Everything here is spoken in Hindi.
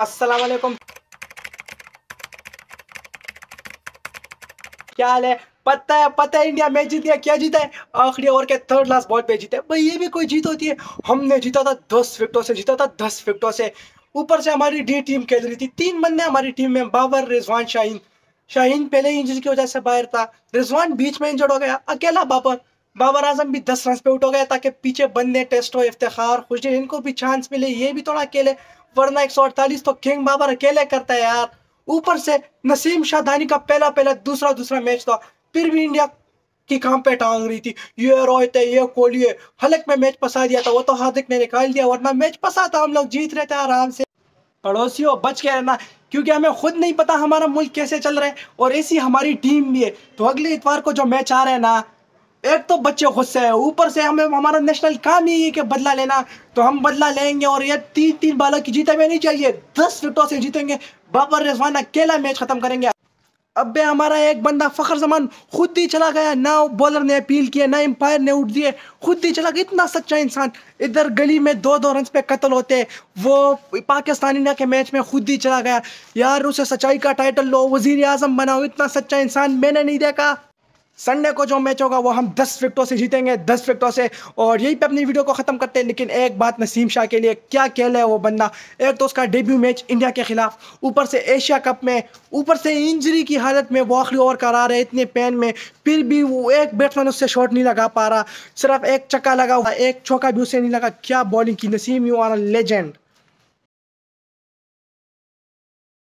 वालेकुम क्या हाल है पता है पता है इंडिया मैच जीत गया क्या जीता है आखिरी ओवर के थर्ड लास्ट बॉल पे जीते भाई ये भी कोई जीत होती है हमने जीता था दस विकटों से जीता था दस विकटों से ऊपर से हमारी डी टीम खेल रही थी तीन बंदे हमारी टीम में बाबर रिजवान शाहीन शाहीन पहले इंजरी की वजह से बाहर था रिजवान बीच में इंजर्ड हो गया अकेला बाबर बाबर आजम भी दस रन पे उठ हो गया ताकि पीछे बंदे टेस्ट हो इफ्तार खुशी इनको भी चांस मिले ये भी थोड़ा अकेले वरना एक तो किंग बाबर अकेले करता है यार ऊपर से नसीम धानी का पहला पहला दूसरा दूसरा मैच था फिर भी इंडिया की काम पे टांग रही थी ये रोहित है ये कोहली है हलक में मैच फंसा दिया था वो तो हार्दिक ने निकाल दिया वरना मैच फंसा था हम लोग जीत रहे थे आराम से पड़ोसियों बच के रहना क्योंकि हमें खुद नहीं पता हमारा मुल्क कैसे चल रहा है और ऐसी हमारी टीम भी है तो अगले इतवार को जो मैच आ रहे हैं ना एक तो बच्चे गुस्से हैं ऊपर से हमें हमारा नेशनल काम ही है कि बदला लेना तो हम बदला लेंगे और ये तीन तीन बालों की जीत हमें नहीं चाहिए दस विकटों से जीतेंगे बाबर रिजवान अकेला मैच खत्म करेंगे अब हमारा एक बंदा फ़खर जमान खुद ही चला गया ना बॉलर ने अपील किया ना एम्पायर ने उठ दिए खुद ही चला गया इतना सच्चा इंसान इधर गली में दो दो रन पे कत्ल होते वो पाकिस्तान इंडिया के मैच में खुद ही चला गया यार उसे सच्चाई का टाइटल लो वजीर आजम बनाओ इतना सच्चा इंसान मैंने नहीं देखा संडे को जो मैच होगा वो हम 10 विकटों से जीतेंगे 10 विकटों से और यहीं पे अपनी वीडियो को ख़त्म करते हैं लेकिन एक बात नसीम शाह के लिए क्या खेल है वो बंदा एक तो उसका डेब्यू मैच इंडिया के खिलाफ ऊपर से एशिया कप में ऊपर से इंजरी की हालत में वो आखिरी ओवर करा रहे इतने पेन में फिर भी वो एक बैट्समैन उससे शॉट नहीं लगा पा रहा सिर्फ एक चक्का लगा हुआ एक चौका भी उससे नहीं लगा क्या बॉलिंग की नसीम यू आर लेजेंड